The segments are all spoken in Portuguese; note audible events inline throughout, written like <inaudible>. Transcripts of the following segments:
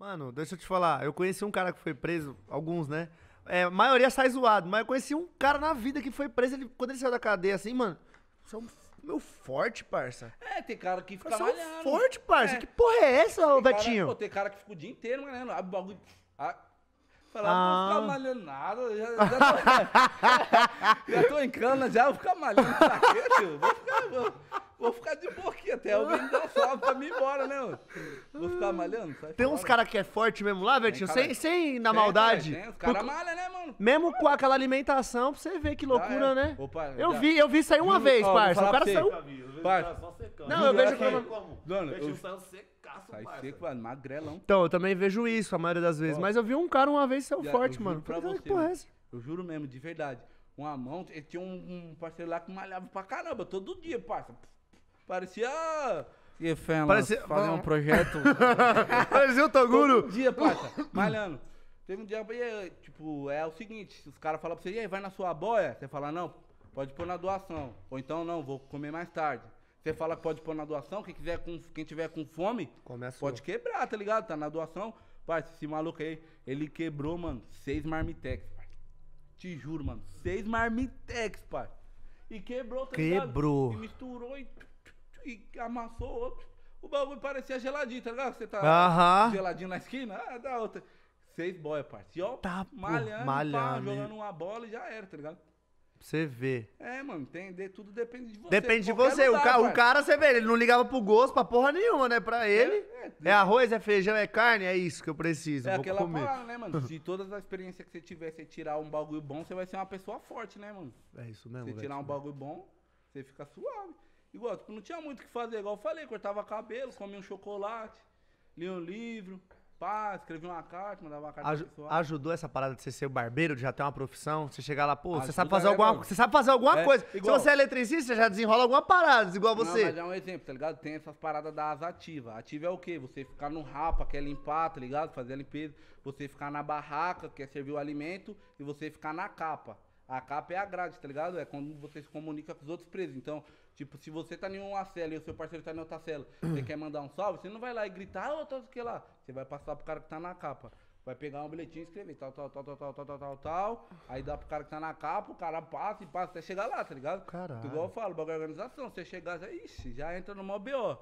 Mano, deixa eu te falar. Eu conheci um cara que foi preso, alguns, né? É, a maioria sai zoado, mas eu conheci um cara na vida que foi preso. Ele, quando ele saiu da cadeia, assim, mano. Você é um meu forte, parça. É, tem cara que fica Você é um forte, parça. É. Que porra é essa, tem Betinho? Cara, pô, tem cara que fica o dia inteiro malhando. Abre o bagulho. A... Falar, ah. não vou ficar ah. malhando nada. Já, já, tô, <laughs> já tô em cana, já vou ficar malhando. Pra quê, tio? Vou ficar. Vou... Vou ficar de boquinha até alguém dar um salve pra mim ir embora, né? Vou ficar malhando. Sai tem fora. uns caras que é forte mesmo lá, Vertinho, sem, sem na tem, maldade. Tem, tem. Os caras malham, né, mano? Mesmo com aquela alimentação, pra você ver que loucura, ah, é. né? Opa, eu, vi, eu vi sair uma Juro, vez, ó, parça. O cara saiu. Parça. Não, eu vejo como. Mano, eu... saiu secaço, Sai parça. seco, mano, magrelão. Então, eu também vejo isso a maioria das vezes. Mas eu vi um cara uma vez saiu forte, mano. Pra você, que porra é essa? Eu juro mesmo, de verdade uma mão. Ele tinha um, um, parceiro lá que malhava pra caramba, todo dia, parça. Parecia. E Fela, Parecia... fazer um projeto. <laughs> Parecia o Toguro. Um dia, pata, malhando. Teve um dia, tipo, é o seguinte, os caras falam pra você, e aí, vai na sua boia? Você fala, não, pode pôr na doação. Ou então, não, vou comer mais tarde. Você fala que pode pôr na doação, quem, quiser com, quem tiver com fome, pode quebrar, tá ligado? Tá na doação. Pai, esse maluco aí, ele quebrou, mano, seis marmitex, pai. Te juro, mano, seis marmitex, pai. E quebrou, tá Quebrou. Ligado? E misturou e e amassou outro. O bagulho parecia geladinho, tá ligado? Você tá Aham. geladinho na esquina, ah, da outra. Seis boias, parceiro. E ó, Tá, malhando, malhando. Pá, jogando uma bola e já era, tá ligado? Pra você ver. É, mano, tem, de- tudo depende de você. Depende de você. o, ca- o cara, você vê, ele não ligava pro gosto, pra porra nenhuma, né? Pra é, ele. É, É, arroz, é feijão, é carne, é isso que eu preciso. é vou aquela comer. palavra, né, mano? <laughs> Se todas as experiências que você tiver, você tirar um bagulho bom, você vai ser uma pessoa forte, né, mano? É isso mesmo. Se tirar um bagulho bom, você fica suave. Igual, tipo, não tinha muito o que fazer, igual eu falei, cortava cabelo, comia um chocolate, lia um livro, pá, escrevia uma carta, mandava uma carta pessoal. Ajudou essa parada de você ser barbeiro, de já ter uma profissão? Você chegar lá, pô, você sabe fazer é, alguma, você sabe fazer alguma é, coisa. Igual, Se você é eletricista, você já desenrola alguma parada, igual você. Não, mas é um exemplo, tá ligado? Tem essas paradas das ativas. Ativa é o quê? Você ficar no rapa, quer limpar, tá ligado? Fazer a limpeza. Você ficar na barraca, quer servir o alimento. E você ficar na capa. A capa é a grade, tá ligado? É quando você se comunica com os outros presos. Então, tipo, se você tá em uma cela e o seu parceiro tá em outra cela, você quer mandar um salve, você não vai lá e gritar, ô, oh, que lá. Você vai passar pro cara que tá na capa. Vai pegar um bilhetinho e escrever tal, tal, tal, tal, tal, tal, tal, tal, tal. Aí dá pro cara que tá na capa, o cara passa e passa até chegar lá, tá ligado? Caralho. Igual eu falo, bagulho é organização. Você chegar, já, ixi, já entra no maior BO.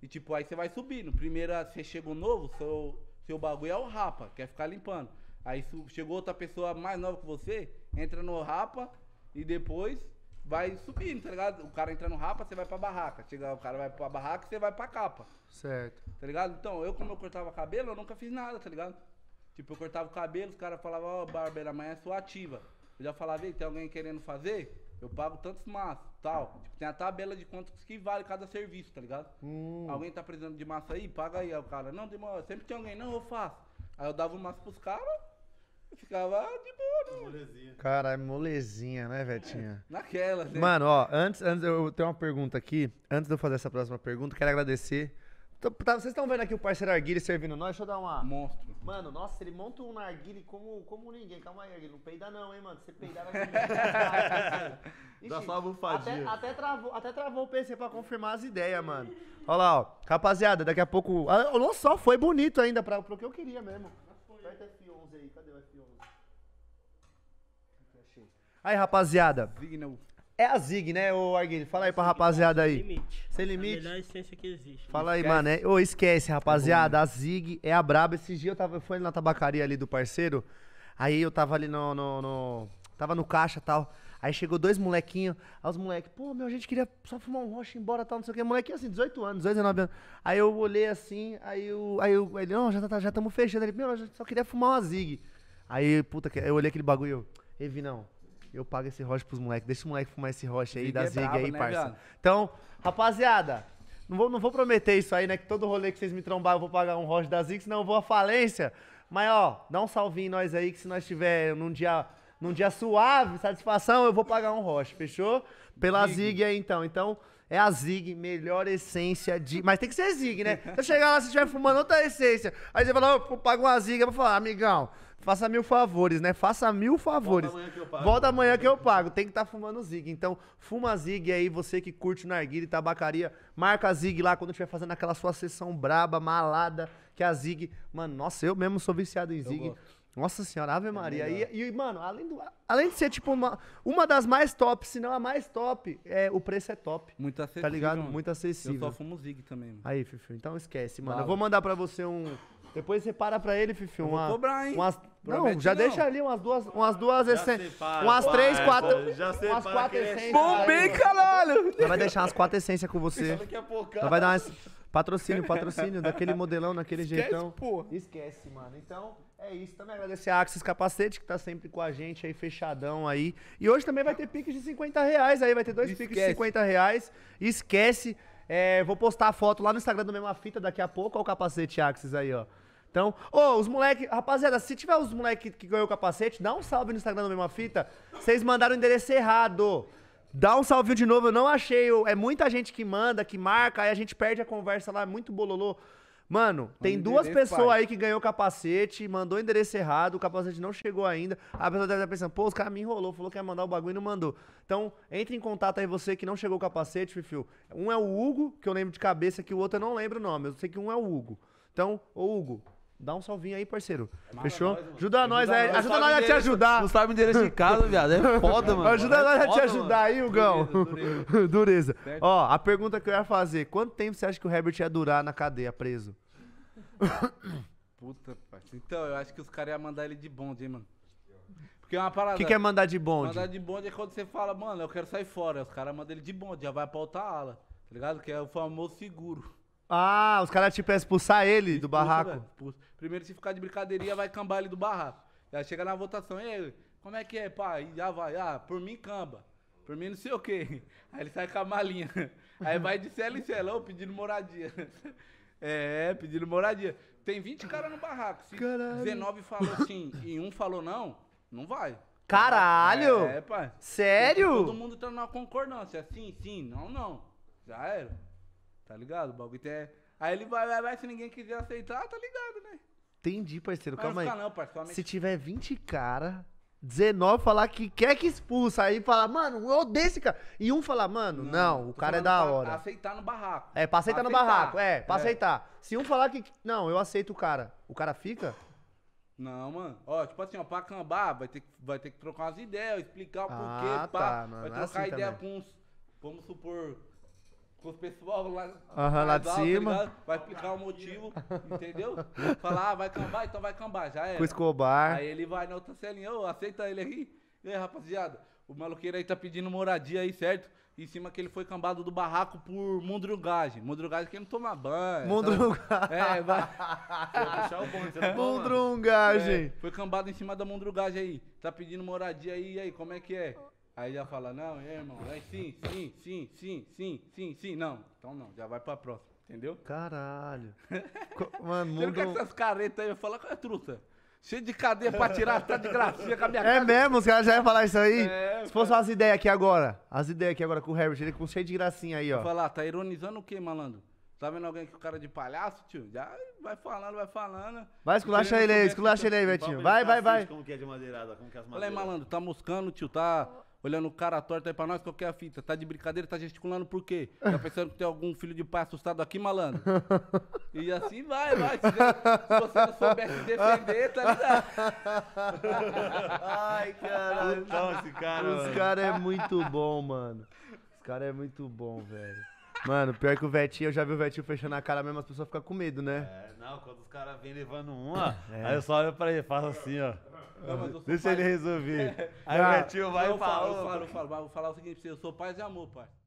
E tipo, aí você vai subindo. Primeiro você chegou novo, seu, seu bagulho é o rapa, quer ficar limpando. Aí chegou outra pessoa mais nova que você, entra no rapa e depois vai subindo, tá ligado? O cara entra no rapa, você vai pra barraca. Chega, o cara vai pra barraca, você vai pra capa. Certo. Tá ligado? Então, eu como eu cortava cabelo, eu nunca fiz nada, tá ligado? Tipo, eu cortava o cabelo, os caras falavam, ó, oh, barbeiro, amanhã é sua ativa. Eu já falava, tem alguém querendo fazer? Eu pago tantos maços, tal. Tipo, tem a tabela de quantos que vale cada serviço, tá ligado? Hum. Alguém tá precisando de massa aí? Paga aí, aí o cara. Não, demora. Sempre tem alguém, não, eu faço. Aí eu dava o um maço pros caras, Ficava de boa, Molezinha. Caralho, molezinha, né, Vetinha? É, naquela, né? Mano, ó, antes, antes eu tenho uma pergunta aqui. Antes de eu fazer essa próxima pergunta, quero agradecer. Tô, tá, vocês estão vendo aqui o parceiro Arguile servindo nós? Deixa eu dar uma. Monstro. Mano, nossa, ele monta um narguile como, como ninguém. Calma aí, Arguile. Não peida, não, hein, mano. Você peidar vai Dá <laughs> só uma bufadinha. Até, até, travou, até travou o PC pra confirmar as ideias, mano. Olha lá, ó. Rapaziada, daqui a pouco. Ah, o só foi bonito ainda pra, pro que eu queria mesmo. Aperta F11 aí, cadê o F11? Aí, rapaziada. É a Zig, né, o Arguilho? Fala aí pra rapaziada aí. Sem limite. Sem limite. A melhor essência que existe. Fala né? aí, mano. É... esquece, rapaziada. Tá a Zig é a braba. Esse dia eu tava, foi na tabacaria ali do parceiro. Aí eu tava ali no. no, no... Tava no caixa e tal. Aí chegou dois molequinhos, aí os moleques, pô, meu, a gente queria só fumar um roxo e ir embora, tal, não sei o quê Molequinho assim, 18 anos, 19 anos. Aí eu olhei assim, aí, eu, aí, eu, ele, não, já estamos tá, tá, já tamo fechando. Ele, meu, a gente só queria fumar uma zig. Aí, puta, eu olhei aquele bagulho e eu, Evi, não, eu pago esse rocha pros moleques, deixa o moleque fumar esse roxo aí, da é zig aí, né, parça. Viado? Então, rapaziada, não vou, não vou prometer isso aí, né? Que todo rolê que vocês me trombar eu vou pagar um roxo da zig, senão eu vou à falência. Mas, ó, dá um salvinho em nós aí, que se nós tiver num dia num dia suave, satisfação, eu vou pagar um Roche, fechou? Pela Zig, aí então. Então, é a Zig, melhor essência de. Mas tem que ser Zig, né? <laughs> Se eu chegar lá, se estiver fumando outra essência, aí você fala, eu pago uma Zig, eu vou falar, amigão, faça mil favores, né? Faça mil favores. Volta amanhã que eu pago. Volta amanhã que eu pago. Tem que estar tá fumando Zig. Então, fuma Zig aí, você que curte o e tabacaria, marca a Zig lá quando estiver fazendo aquela sua sessão braba, malada, que a Zig. Mano, nossa, eu mesmo sou viciado em Zig. Nossa senhora, Ave é Maria. É e, e, mano, além, do, além de ser, tipo, uma, uma das mais top, se não a mais top, é, o preço é top. Muito tá acessível. Tá ligado? Mano. Muito acessível. Eu só fumo Zig também. Mano. Aí, Fifi, então esquece, mano. Eu vou mandar pra você um... Depois você para pra ele, Fifi, uma... vou cobrar, hein? Umas, não, já não. deixa ali umas duas, umas duas essências. Umas três, pai, quatro. Já sei, umas quatro é essências. Bom bem, caralho! Ela vai deixar umas quatro essências com você. Daqui a pouco, vai dar umas... Patrocínio, patrocínio, daquele <laughs> modelão, naquele Esquece, jeitão. Pô. Esquece, mano. Então, é isso. Também agradecer a Axis Capacete, que tá sempre com a gente aí, fechadão aí. E hoje também vai ter piques de 50 reais aí, vai ter dois Esquece. piques de 50 reais. Esquece. É, vou postar a foto lá no Instagram do Mesma Fita daqui a pouco. Olha o capacete Axis aí, ó. Então, ô, oh, os moleque, rapaziada, se tiver os moleque que ganhou o capacete, dá um salve no Instagram da mesma fita. Vocês mandaram o endereço errado. Dá um salvinho de novo, eu não achei. Eu, é muita gente que manda, que marca, aí a gente perde a conversa lá, é muito bololô. Mano, tem duas pessoas aí que ganhou o capacete, mandou o endereço errado, o capacete não chegou ainda. A pessoa deve estar pensando, pô, os caras me enrolou, falou que ia mandar o bagulho e não mandou. Então, entre em contato aí você que não chegou o capacete, Fifio. Um é o Hugo, que eu lembro de cabeça, que o outro eu não lembro o nome. Eu sei que um é o Hugo. Então, ô Hugo, Dá um salvinho aí, parceiro. É Fechou? Nós, ajuda nós aí. Ajuda, nós a te ajudar. Não sabe o endereço de casa, viado. É foda, mano. Ajuda é nós a te ajudar aí, Hugão. Dureza. <laughs> dureza. Ó, a pergunta que eu ia fazer: quanto tempo você acha que o Herbert ia durar na cadeia preso? <coughs> Puta, parceiro. Então, eu acho que os caras iam mandar ele de bonde, hein, mano. Porque é uma parada. O que, que é mandar de bonde? Mandar de bonde é quando você fala, mano, eu quero sair fora. Os caras mandam ele de bonde, já vai pra outra ala. Tá ligado? Que é o famoso seguro. Ah, os caras te tipo, pedem expulsar ele do barraco. velho, Primeiro, se ficar de brincadeirinha, vai cambar ele do barraco. Aí chega na votação, e como é que é, pai? Já vai, ah, por mim camba. Por mim não sei o quê. <laughs> Aí ele sai com a malinha. <laughs> Aí vai de cela em cela, ô, pedindo moradia. <laughs> É, pedindo moradia. Tem 20 caras no barraco. Se Caralho. 19 falou sim e um falou não, não vai. Caralho! É, pai. Sério? Todo mundo tá na concordância. Sim, sim, não, não. Já era. Tá ligado? O bagulho tem. Aí ele vai, vai, vai, se ninguém quiser aceitar, tá ligado, né? Entendi, parceiro. Mas calma aí. Não, parceiro, Se tiver 20 cara, 19 falar que quer que expulsa, aí falar, mano, eu odeio esse cara. E um falar, mano, não, não o cara é da hora. aceitar no barraco. É, pra aceitar, pra no barraco, é, pra é. aceitar. Se um falar que, não, eu aceito o cara, o cara fica? Não, mano. Ó, tipo assim, ó, pra cambar, vai ter, vai ter que trocar umas ideias, explicar o ah, porquê, ah, pá. Tá, mano. vai é trocar assim ideia também. com uns, vamos supor, com o pessoal lá, uhum, lá de tá cima. Tá vai explicar o motivo, entendeu? Falar, ah, vai cambar, então vai cambar, já é. Com Escobar. Aí ele vai na outra celinha, ô, aceita ele aí E aí, rapaziada, o maluqueiro aí tá pedindo moradia aí, certo? Em cima que ele foi cambado do barraco por mundrugagem. Mundrugagem que não toma banho. Então mundrugagem. É, vai. <laughs> bom, mundrugagem. É, foi cambado em cima da mundrugagem aí. Tá pedindo moradia aí, e aí, como é que é? Aí já fala, não, é, irmão, é sim, sim, sim, sim, sim, sim, sim, não. Então não, já vai pra próxima, entendeu? Caralho. Mano, <laughs> Mano, Você não quer que essas caretas aí, eu falo, qual é truta? Cheio de cadeia pra tirar, tá de gracinha com a minha É cara. mesmo, os caras já iam falar isso aí? É, Se fosse umas ideias aqui agora. As ideias aqui agora com o Herbert, ele com cheio de gracinha aí, ó. Falar, tá ironizando o quê, malandro? Tá vendo alguém o cara de palhaço, tio? Já vai falando, vai falando. Vai, esculacha ele aí, esculacha ele aí, assim, Betinho. Vai, vai, vai. Como que é de madeirada, como que é as Olha aí, malandro, tá moscando, tio, tá olhando o cara torto aí pra nós, qual que é a fita? Tá de brincadeira, tá gesticulando por quê? Tá pensando que tem algum filho de pai assustado aqui, malandro? <laughs> E assim vai, vai. Se, você não souber se defender, tá ligado? <laughs> Ai, caralho. Então, esse cara. Os caras é muito bom, mano. Os caras é muito bom, velho. Mano, pior que o Vetinho, eu já vi o Vetinho fechando a cara mesmo, as pessoas ficam com medo, né? É, não, quando os caras vêm levando uma, é. aí eu só olho pra ele e assim, ó. Não, Deixa pai... ele resolver. É. Aí não, o ah, Vetinho vai e fala. Eu falo, eu falo, eu falo, eu falo, eu falo o seguinte pra você, eu sou paz e amor, pai.